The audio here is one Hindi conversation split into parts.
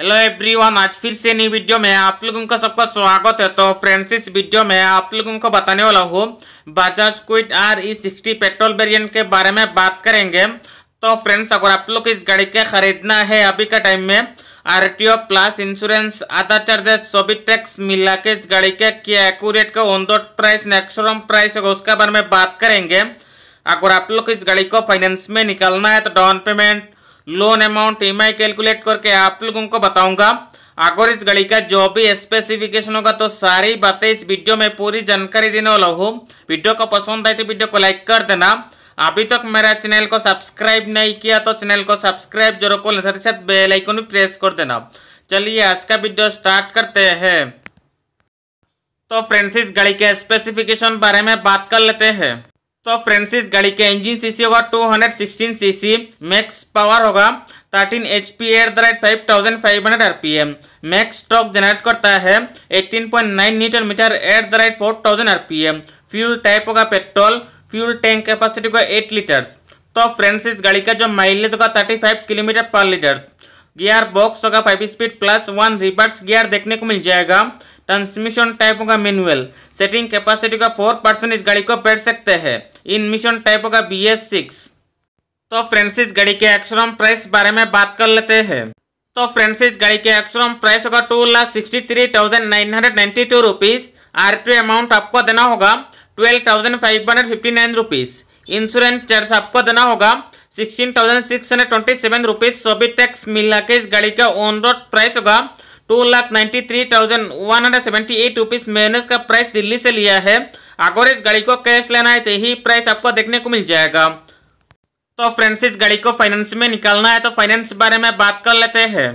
हेलो एवरीवन आज फिर से नई वीडियो में आप लोगों का सबका स्वागत है तो फ्रेंड्स इस वीडियो में आप लोगों को बताने वाला हूँ Bajaj Qute R E sixty petrol variant के बारे में बात करेंगे तो फ्रेंड्स अगर आप लोग इस गाड़ी के खरीदना है अभी का टाइम में R T O plus insurance आधा चार्जेस सभी टैक्स मिला के इस गाड़ी के क्या एक्यूरेट का ऑन डॉट प्राइस नेक्सोरम प्राइस होगा उसके बारे में बात करेंगे अगर आप लोग इस गाड़ी को फाइनेंस में निकालना है तो डाउन पेमेंट लोन अमाउंट ई कैलकुलेट करके आप लोगों को बताऊंगा अगर इस गाड़ी का जो भी स्पेसिफिकेशन होगा तो सारी बातें इस वीडियो में पूरी जानकारी देने वाला हूँ वीडियो को पसंद आए तो वीडियो को लाइक कर देना अभी तक मेरा चैनल को सब्सक्राइब नहीं किया तो चैनल को सब्सक्राइब जरूर कर साथ ही साथ बेल आइकन भी प्रेस कर देना चलिए आज का वीडियो स्टार्ट करते हैं तो फ्रेंड्स इस गाड़ी के स्पेसिफिकेशन बारे में बात कर लेते हैं तो फ्रेंड्स इस गाड़ी के इंजन सीसी होगा 216 सीसी मैक्स पावर होगा 13 H P at the rate five thousand five hundred R P M max torque generate करता है 18.9 newton metre at the rate four thousand R P M fuel type होगा पेट्रोल फ्यूल टैंक कैपेसिटी होगा 8 लीटर्स तो फ्रेंड्स इस गाड़ी का जो माइलेज होगा 35 किलोमीटर पर लीटर्स गियर बॉक्स होगा five speed plus one reverse gear देखने को मिल जाएगा ट्रांसमिशन टाइप का मेनुअल सेटिंग कैपेसिटी का फोर परसेंट इस गाड़ी को बैठ सकते हैं इन मिशन टाइप का बी एस सिक्स तो फ्रेंड्स इस गाड़ी के एक्सरम प्राइस बारे में बात कर लेते हैं तो फ्रेंड्स इस गाड़ी के एक्सरम प्राइस होगा two lakh sixty three thousand nine hundred ninety two rupees R T amount आपको देना होगा twelve thousand five hundred fifty nine rupees insurance charge आपको देना होगा sixteen thousand six hundred twenty seven rupees सभी टैक्स मिला के इस गाड़ी का ऑन रोड प्राइस होगा two lakh ninety three thousand one hundred seventy eight rupees minus का प्राइस दिल्ली से लिया है अगर इस गाड़ी को कैश लेना है तो यही प्राइस आपको देखने को मिल जाएगा तो फ्रेंड्स इस गाड़ी को फाइनेंस में निकालना है तो फाइनेंस बारे में बात कर लेते हैं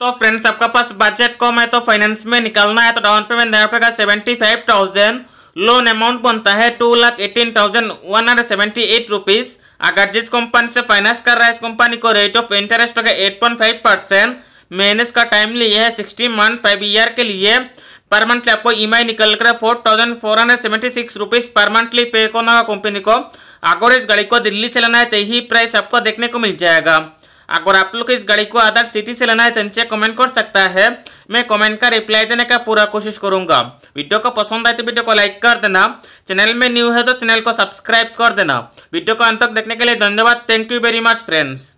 तो फ्रेंड्स आपका पास बजट कम है तो फाइनेंस में निकालना है तो डाउन पेमेंट देना पड़ेगा seventy five thousand loan amount बनता है two lakh eighteen thousand one hundred seventy eight rupees अगर जिस कंपनी से फाइनेंस कर रहा है इस कंपनी को रेट ऑफ इंटरेस्ट होगा एट पॉइंट फाइव परसेंट महीने का टाइम लिए है सिक्सटी मंथ फाइव ईयर के लिए पर मंथली आपको ई एम आई निकल कर four thousand four hundred seventy six rupees पर मंथली पे करना होगा कंपनी को अगर इस गाड़ी को दिल्ली से लेना है तो यही प्राइस आपको देखने को मिल जाएगा अगर आप लोग इस गाड़ी को अदर सिटी से लेना है तो नीचे कमेंट कर सकता है मैं कमेंट का रिप्लाई देने का पूरा कोशिश करूंगा वीडियो को पसंद आए तो वीडियो को लाइक कर देना चैनल में न्यू है तो चैनल को सब्सक्राइब कर देना वीडियो को अंत तक देखने के लिए धन्यवाद thank you very much friends